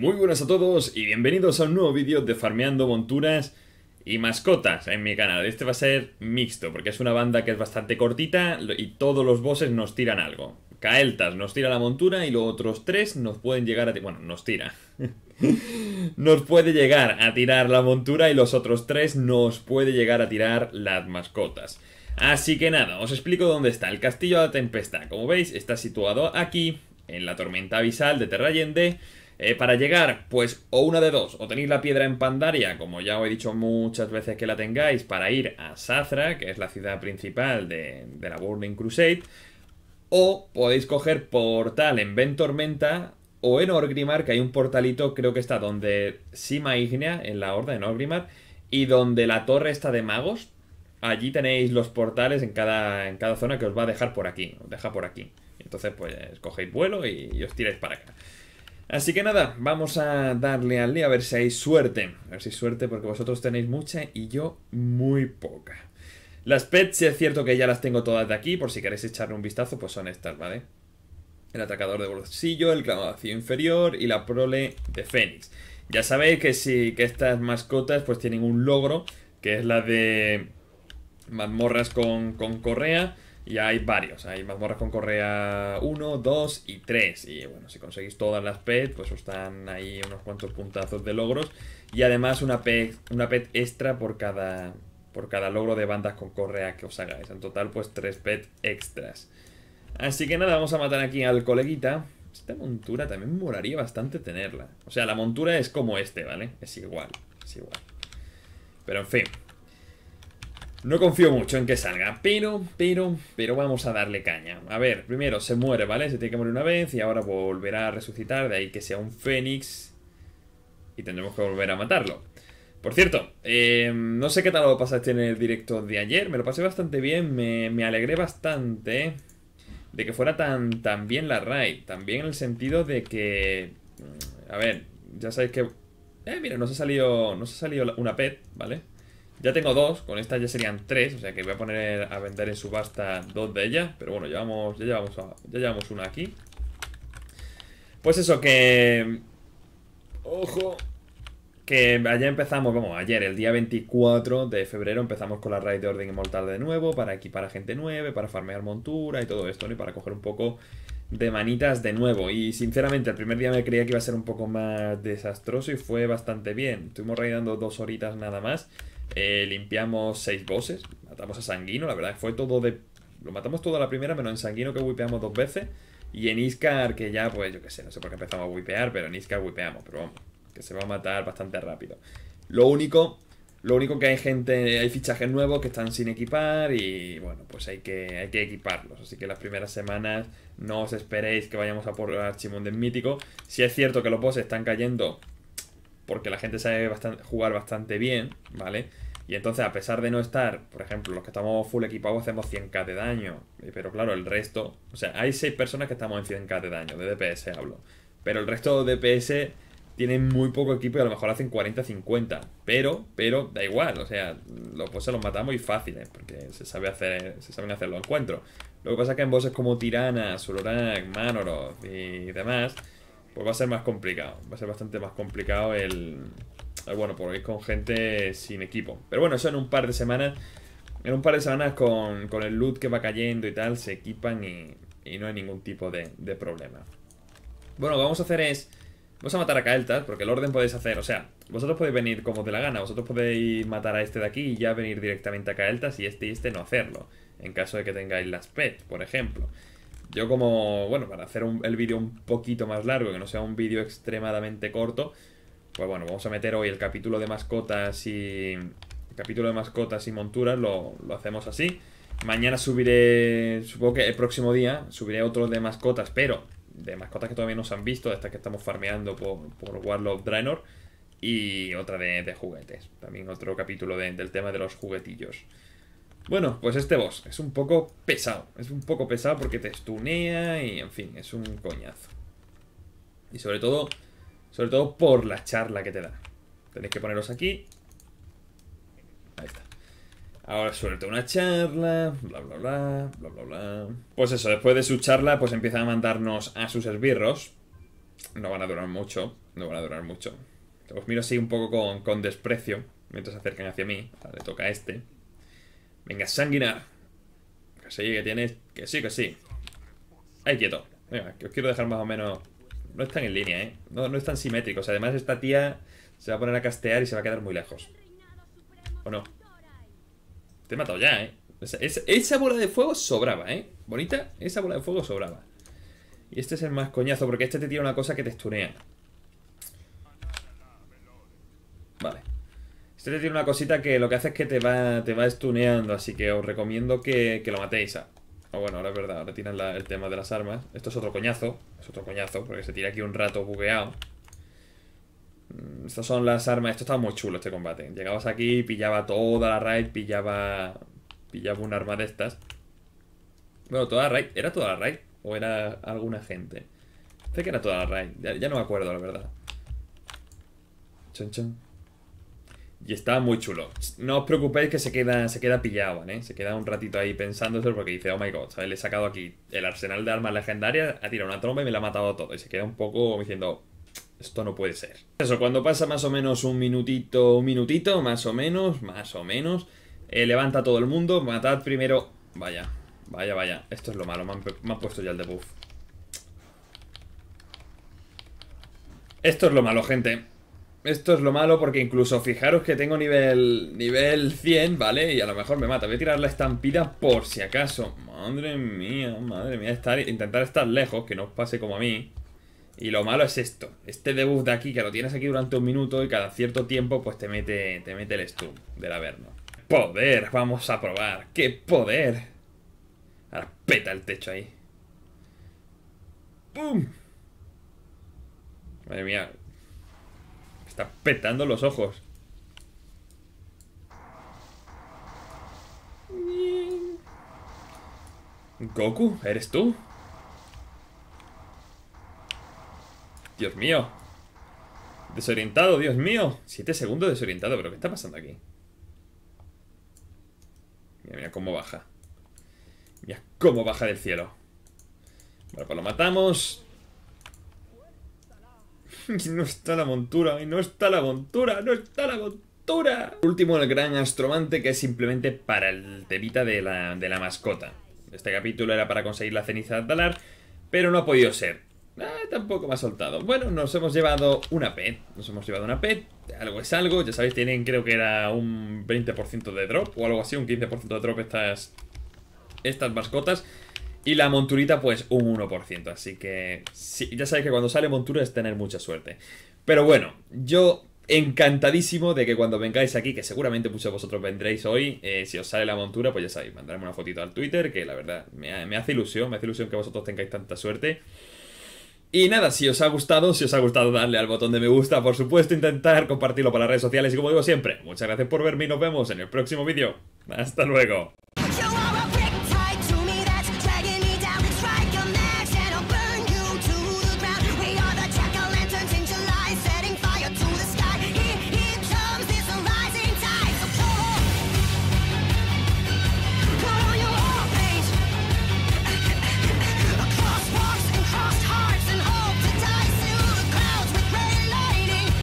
Muy buenas a todos y bienvenidos a un nuevo vídeo de farmeando monturas y mascotas en mi canal. Este va a ser mixto porque es una banda que es bastante cortita y todos los bosses nos tiran algo. Caeltas nos tira la montura y los otros tres nos pueden llegar a... Bueno, nos tira. nos puede llegar a tirar la montura y los otros tres nos puede llegar a tirar las mascotas. Así que nada, os explico dónde está. El castillo de la tempestad, como veis, está situado aquí, en la tormenta abisal de Terrayende. Eh, para llegar, pues o una de dos, o tenéis la piedra en Pandaria, como ya os he dicho muchas veces que la tengáis, para ir a Sathra, que es la ciudad principal de, la Burning Crusade, o podéis coger portal en Ventormenta o en Orgrimmar, que hay un portalito, creo que está donde Sima Ignea, en la Horda, en Orgrimmar, y donde la torre está de magos. Allí tenéis los portales en cada, en cada zona que os va a dejar por aquí, os deja por aquí. Entonces, pues, cogéis vuelo y, y os tiráis para acá. Así que nada, vamos a darle al Lee a ver si hay suerte. A ver si hay suerte porque vosotros tenéis mucha y yo muy poca. Las pets, si es cierto que ya las tengo todas de aquí, por si queréis echarle un vistazo, pues son estas, ¿vale? El atacador de bolsillo, el clamado vacío inferior y la prole de Fénix. Ya sabéis que que estas mascotas pues tienen un logro, que es la de mazmorras con, con correa. Y hay varios, hay mazmorras con correa 1, 2 y 3. Y bueno, si conseguís todas las pet, pues os dan ahí unos cuantos puntazos de logros. Y además una pet, una pet extra por cada, por cada logro de bandas con correa que os hagáis. En total, pues 3 pet extras. Así que nada, vamos a matar aquí al coleguita. Esta montura también moraría bastante tenerla. O sea, la montura es como este, ¿vale? Es igual, es igual. Pero en fin, no confío mucho en que salga, pero, pero, pero vamos a darle caña. A ver, primero se muere, ¿vale? Se tiene que morir una vez y ahora volverá a resucitar, de ahí que sea un fénix. Y tendremos que volver a matarlo. Por cierto, eh, no sé qué tal lo pasaste en el directo de ayer, me lo pasé bastante bien, me, alegré bastante ¿eh? de que fuera tan, tan bien la raid. También en el sentido de que, a ver, ya sabéis que... Eh, mira, nos ha salido, nos ha salido una pet, ¿vale? Ya tengo dos, con estas ya serían tres, o sea que voy a poner a vender en subasta dos de ellas. Pero bueno, ya, llevamos a, ya llevamos una aquí. Pues eso, que... Ojo, que ayer empezamos, como ayer, el día 24 de febrero, empezamos con la raid de Orden Inmortal de nuevo, para equipar a gente nueve para farmear montura y todo esto, ¿no? Y para coger un poco de manitas de nuevo. Y sinceramente, el primer día me creía que iba a ser un poco más desastroso y fue bastante bien. Estuvimos raidando dos horitas nada más. Eh, limpiamos seis bosses. Matamos a Sanguino. La verdad que fue todo de... Lo matamos todo a la primera, menos en Sanguino que wipeamos dos veces. Y en Iskar, que ya, pues yo qué sé, no sé por qué empezamos a wipear, pero en Iskar wipeamos. Pero vamos, que se va a matar bastante rápido. Lo único lo único que hay gente, hay fichajes nuevos que están sin equipar y bueno, pues hay que, hay que equiparlos. Así que las primeras semanas no os esperéis que vayamos a por Archimonde mítico. Si es cierto que los bosses están cayendo porque la gente sabe jugar bastante bien, ¿vale? Y entonces, a pesar de no estar, por ejemplo, los que estamos full equipados hacemos 100k de daño. Pero claro, el resto... O sea, hay 6 personas que estamos en 100k de daño, de DPS hablo. Pero el resto de DPS tienen muy poco equipo y a lo mejor hacen 40-50. Pero, pero, da igual. O sea, los bosses los matamos y fáciles, porque se sabe hacer, se saben hacer los encuentros. Lo que pasa es que en bosses como Tirana, Solorak, Manoroth y demás pues va a ser más complicado. Va a ser bastante más complicado el... Bueno, porque ir con gente sin equipo. Pero bueno, eso en un par de semanas... En un par de semanas con, el loot que va cayendo y tal, se equipan y, y no hay ningún tipo de, de, problema. Bueno, lo que vamos a hacer es... Vamos a matar a Kael'Thas, porque el orden podéis hacer, o sea, vosotros podéis venir como os la gana, vosotros podéis matar a este de aquí y ya venir directamente a Kael'Thas y este y este no hacerlo, en caso de que tengáis las PET, por ejemplo. Yo como, bueno, para hacer el vídeo un poquito más largo, que no sea un vídeo extremadamente corto, pues bueno, vamos a meter hoy el capítulo de mascotas y... capítulo de mascotas y monturas lo, hacemos así. Mañana subiré, supongo que el próximo día, subiré otro de mascotas, pero de mascotas que todavía no se han visto, de estas que estamos farmeando por, por Warlock Draenor, y otra de, de, juguetes, también otro capítulo del tema de los juguetillos. Bueno, pues este boss es un poco pesado. Es un poco pesado porque te estunea y, en fin, es un coñazo. Y sobre todo, sobre todo por la charla que te da. Tenéis que poneros aquí. Ahí está. Ahora suelta una charla, bla, bla, bla, bla, bla, bla. Pues eso, después de su charla, pues empieza a mandarnos a sus esbirros. No van a durar mucho, no van a durar mucho. miro así un poco con, desprecio mientras se acercan hacia mí. le toca a este. Venga, sanguina. Que sí, que tienes. Que sí, que sí. Ahí quieto. Venga, que os quiero dejar más o menos. No están en línea, ¿eh? No, no están simétricos. Además, esta tía se va a poner a castear y se va a quedar muy lejos. ¿O no? Te he matado ya, ¿eh? Esa, esa, bola de fuego sobraba, ¿eh? Bonita, esa bola de fuego sobraba. Y este es el más coñazo, porque este te tira una cosa que te estunea. Este tiene una cosita que lo que hace es que te va, te va estuneando, así que os recomiendo que, lo matéis. Ah, ah, bueno, ahora es verdad, ahora tienen el tema de las armas. Esto es otro coñazo, es otro coñazo, porque se tira aquí un rato bugueado. Mm, estas son las armas, esto estaba muy chulo este combate. Llegabas aquí, pillaba toda la raid, pillaba pillaba un arma de estas. Bueno, toda la raid, ¿era toda la raid? ¿O era alguna gente? Sé que era toda la raid, ya, ya no me acuerdo, la verdad. Chon, chon. Y está muy chulo. No os preocupéis que se queda, se queda pillado, ¿eh? Se queda un ratito ahí pensándose porque dice, oh my god, Le he sacado aquí el arsenal de armas legendarias, ha tirado una tromba y me la ha matado todo. Y se queda un poco diciendo, esto no puede ser. Eso, cuando pasa más o menos un minutito, un minutito, más o menos, más o menos, eh, levanta a todo el mundo, matad primero... Vaya, vaya, vaya. Esto es lo malo, me han, puesto ya el debuff. Esto es lo malo, gente. Esto es lo malo porque incluso fijaros que tengo nivel nivel 100, ¿vale? Y a lo mejor me mata. Voy a tirar la estampida por si acaso. Madre mía, madre mía. intentar estar lejos, que no os pase como a mí. Y lo malo es esto. Este debuff de aquí, que lo tienes aquí durante un minuto y cada cierto tiempo pues te mete, te mete el stun del averno. ¡Poder! Vamos a probar. ¡Qué poder! Ahora peta el techo ahí. ¡Pum! Madre mía, Está petando los ojos. Goku, ¿eres tú? Dios mío. Desorientado, Dios mío. Siete segundos desorientado, pero ¿qué está pasando aquí? Mira, mira cómo baja. Mira cómo baja del cielo. Bueno, pues lo matamos. no está la montura, y no está la montura, no está la montura. último, el gran astromante que es simplemente para el tevita de la, mascota. Este capítulo era para conseguir la ceniza de Dalar pero no ha podido ser. Ah, tampoco me ha soltado. Bueno, nos hemos llevado una pet. Nos hemos llevado una pet. Algo es algo. Ya sabéis, tienen creo que era un 20% de drop o algo así, un 15% de drop estas, estas mascotas. Y la monturita, pues un 1%. Así que ya sabéis que cuando sale montura es tener mucha suerte. Pero bueno, yo encantadísimo de que cuando vengáis aquí, que seguramente muchos de vosotros vendréis hoy, eh, si os sale la montura, pues ya sabéis, mandarme una fotito al Twitter, que la verdad me, me hace ilusión, me hace ilusión que vosotros tengáis tanta suerte. Y nada, si os ha gustado, si os ha gustado darle al botón de me gusta, por supuesto, intentar compartirlo para las redes sociales y como digo siempre, muchas gracias por verme y nos vemos en el próximo vídeo. Hasta luego.